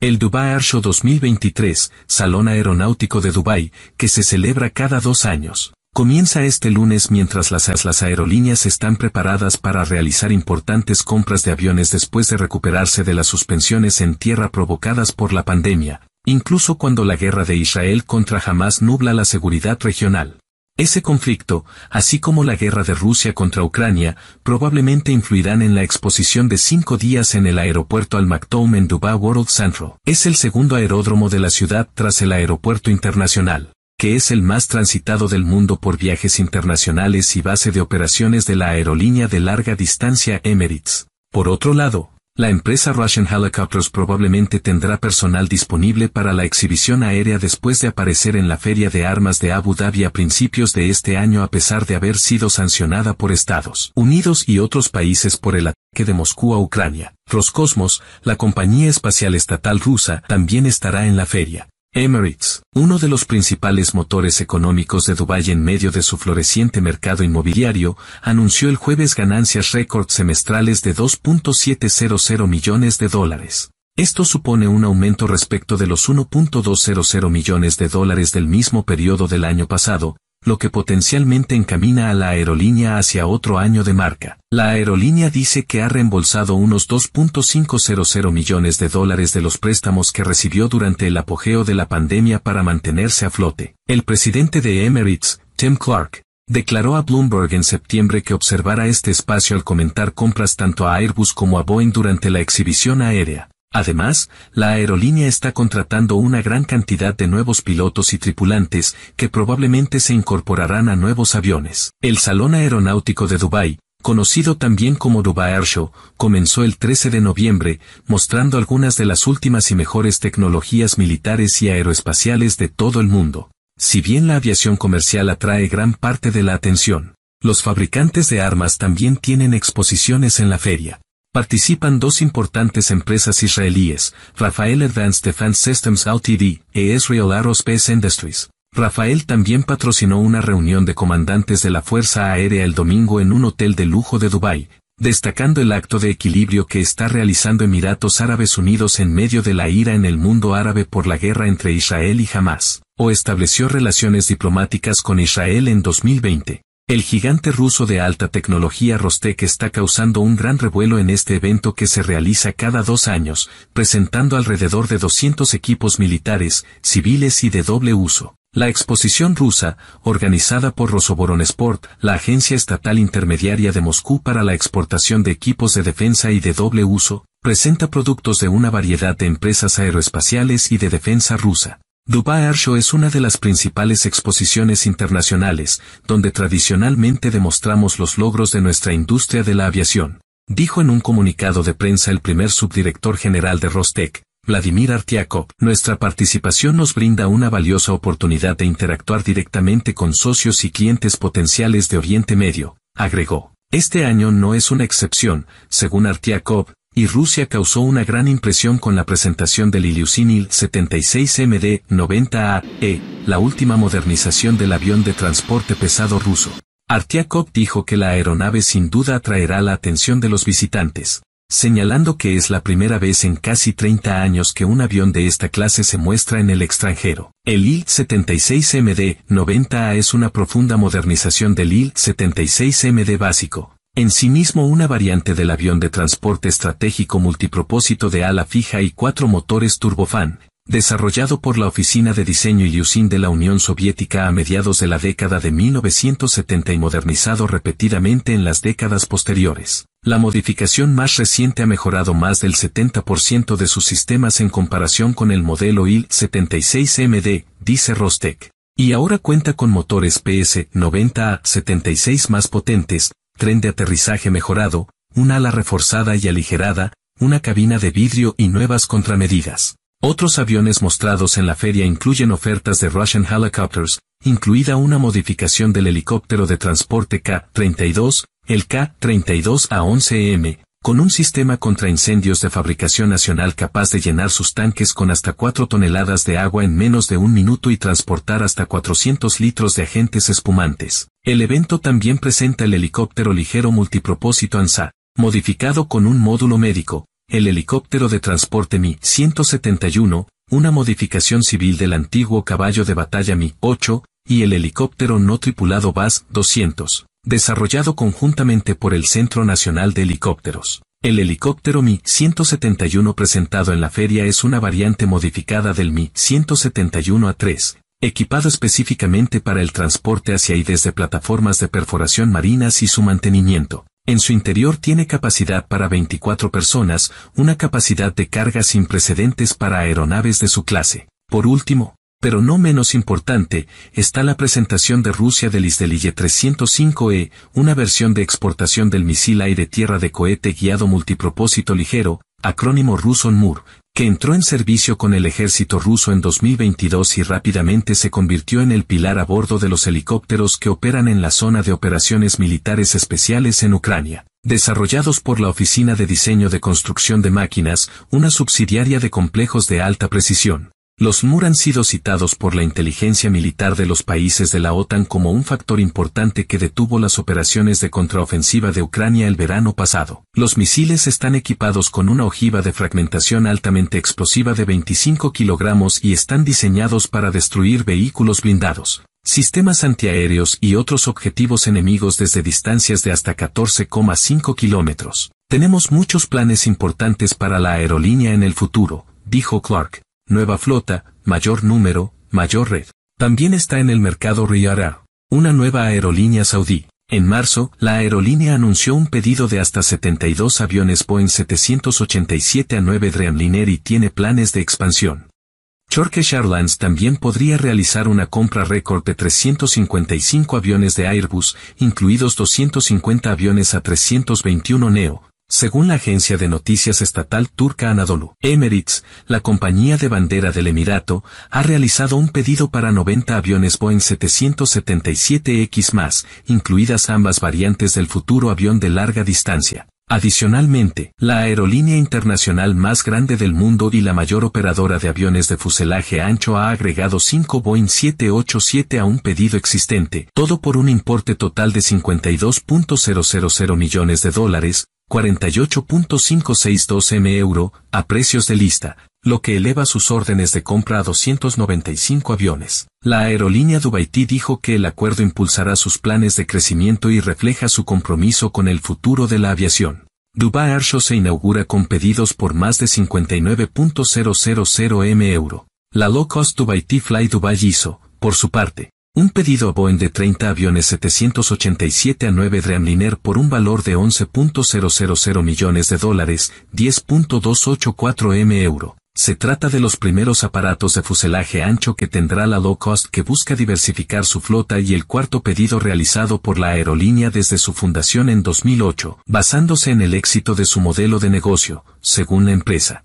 El Dubai Airshow 2023, Salón Aeronáutico de Dubai, que se celebra cada dos años, comienza este lunes mientras las, las aerolíneas están preparadas para realizar importantes compras de aviones después de recuperarse de las suspensiones en tierra provocadas por la pandemia, incluso cuando la guerra de Israel contra Hamas nubla la seguridad regional. Ese conflicto, así como la guerra de Rusia contra Ucrania, probablemente influirán en la exposición de cinco días en el aeropuerto Al Maktoum en Dubai World Central. Es el segundo aeródromo de la ciudad tras el aeropuerto internacional, que es el más transitado del mundo por viajes internacionales y base de operaciones de la aerolínea de larga distancia Emirates. Por otro lado, la empresa Russian Helicopters probablemente tendrá personal disponible para la exhibición aérea después de aparecer en la Feria de Armas de Abu Dhabi a principios de este año a pesar de haber sido sancionada por Estados Unidos y otros países por el ataque de Moscú a Ucrania. Roscosmos, la compañía espacial estatal rusa, también estará en la feria. Emirates, uno de los principales motores económicos de Dubái en medio de su floreciente mercado inmobiliario, anunció el jueves ganancias récord semestrales de 2.700 millones de dólares. Esto supone un aumento respecto de los 1.200 millones de dólares del mismo periodo del año pasado, lo que potencialmente encamina a la aerolínea hacia otro año de marca. La aerolínea dice que ha reembolsado unos 2.500 millones de dólares de los préstamos que recibió durante el apogeo de la pandemia para mantenerse a flote. El presidente de Emirates, Tim Clark, declaró a Bloomberg en septiembre que observara este espacio al comentar compras tanto a Airbus como a Boeing durante la exhibición aérea. Además, la aerolínea está contratando una gran cantidad de nuevos pilotos y tripulantes que probablemente se incorporarán a nuevos aviones. El Salón Aeronáutico de Dubái, conocido también como Dubai Air Show, comenzó el 13 de noviembre, mostrando algunas de las últimas y mejores tecnologías militares y aeroespaciales de todo el mundo. Si bien la aviación comercial atrae gran parte de la atención, los fabricantes de armas también tienen exposiciones en la feria. Participan dos importantes empresas israelíes, Rafael Advanced Defense Systems Ltd. e Israel Aerospace Industries. Rafael también patrocinó una reunión de comandantes de la Fuerza Aérea el domingo en un hotel de lujo de Dubái, destacando el acto de equilibrio que está realizando Emiratos Árabes Unidos en medio de la ira en el mundo árabe por la guerra entre Israel y Hamas, o estableció relaciones diplomáticas con Israel en 2020. El gigante ruso de alta tecnología Rostec está causando un gran revuelo en este evento que se realiza cada dos años, presentando alrededor de 200 equipos militares, civiles y de doble uso. La exposición rusa, organizada por Rosoboron Sport, la agencia estatal intermediaria de Moscú para la exportación de equipos de defensa y de doble uso, presenta productos de una variedad de empresas aeroespaciales y de defensa rusa. Dubai Air Show es una de las principales exposiciones internacionales, donde tradicionalmente demostramos los logros de nuestra industria de la aviación, dijo en un comunicado de prensa el primer subdirector general de Rostec, Vladimir Artiakov. Nuestra participación nos brinda una valiosa oportunidad de interactuar directamente con socios y clientes potenciales de Oriente Medio, agregó. Este año no es una excepción, según Artiakov, y Rusia causó una gran impresión con la presentación del Ilyushin il 76 md 90 a e, la última modernización del avión de transporte pesado ruso. Artiakov dijo que la aeronave sin duda atraerá la atención de los visitantes, señalando que es la primera vez en casi 30 años que un avión de esta clase se muestra en el extranjero. El IL-76MD-90A es una profunda modernización del IL-76MD básico, en sí mismo una variante del avión de transporte estratégico multipropósito de ala fija y cuatro motores turbofan, desarrollado por la Oficina de Diseño y usin de la Unión Soviética a mediados de la década de 1970 y modernizado repetidamente en las décadas posteriores. La modificación más reciente ha mejorado más del 70% de sus sistemas en comparación con el modelo IL-76MD, dice Rostec. Y ahora cuenta con motores PS-90A76 más potentes, tren de aterrizaje mejorado, un ala reforzada y aligerada, una cabina de vidrio y nuevas contramedidas. Otros aviones mostrados en la feria incluyen ofertas de Russian Helicopters, incluida una modificación del helicóptero de transporte K-32, el K-32A-11M, con un sistema contra incendios de fabricación nacional capaz de llenar sus tanques con hasta 4 toneladas de agua en menos de un minuto y transportar hasta 400 litros de agentes espumantes, el evento también presenta el helicóptero ligero multipropósito ANSA, modificado con un módulo médico, el helicóptero de transporte Mi-171, una modificación civil del antiguo caballo de batalla Mi-8, y el helicóptero no tripulado BAS-200 desarrollado conjuntamente por el Centro Nacional de Helicópteros. El helicóptero Mi-171 presentado en la feria es una variante modificada del Mi-171 A3, equipado específicamente para el transporte hacia y desde plataformas de perforación marinas y su mantenimiento. En su interior tiene capacidad para 24 personas, una capacidad de carga sin precedentes para aeronaves de su clase. Por último, pero no menos importante, está la presentación de Rusia del Isdelille 305E, una versión de exportación del misil aire-tierra de cohete guiado multipropósito ligero, acrónimo ruso que entró en servicio con el ejército ruso en 2022 y rápidamente se convirtió en el pilar a bordo de los helicópteros que operan en la zona de operaciones militares especiales en Ucrania desarrollados por la Oficina de Diseño de Construcción de Máquinas, una subsidiaria de complejos de alta precisión. Los MUR han sido citados por la inteligencia militar de los países de la OTAN como un factor importante que detuvo las operaciones de contraofensiva de Ucrania el verano pasado. Los misiles están equipados con una ojiva de fragmentación altamente explosiva de 25 kilogramos y están diseñados para destruir vehículos blindados, sistemas antiaéreos y otros objetivos enemigos desde distancias de hasta 14,5 kilómetros. Tenemos muchos planes importantes para la aerolínea en el futuro, dijo Clark nueva flota, mayor número, mayor red. También está en el mercado Riyara, una nueva aerolínea saudí. En marzo, la aerolínea anunció un pedido de hasta 72 aviones Boeing 787 a 9 Dreamliner y tiene planes de expansión. Turkish Airlines también podría realizar una compra récord de 355 aviones de Airbus, incluidos 250 aviones a 321 Neo, según la agencia de noticias estatal turca Anadolu, Emirates, la compañía de bandera del Emirato, ha realizado un pedido para 90 aviones Boeing 777X más, incluidas ambas variantes del futuro avión de larga distancia. Adicionalmente, la aerolínea internacional más grande del mundo y la mayor operadora de aviones de fuselaje ancho ha agregado 5 Boeing 787 a un pedido existente, todo por un importe total de 52.000 millones de dólares, 48.562M euro, a precios de lista, lo que eleva sus órdenes de compra a 295 aviones. La aerolínea Dubaití dijo que el acuerdo impulsará sus planes de crecimiento y refleja su compromiso con el futuro de la aviación. Dubai Airshow se inaugura con pedidos por más de 59.000M euro. La low cost Dubaití Fly Dubai hizo, por su parte, un pedido a Boeing de 30 aviones 787 a 9 Dreamliner por un valor de 11.000 millones de dólares, 10.284 m euro. Se trata de los primeros aparatos de fuselaje ancho que tendrá la low cost que busca diversificar su flota y el cuarto pedido realizado por la aerolínea desde su fundación en 2008, basándose en el éxito de su modelo de negocio, según la empresa.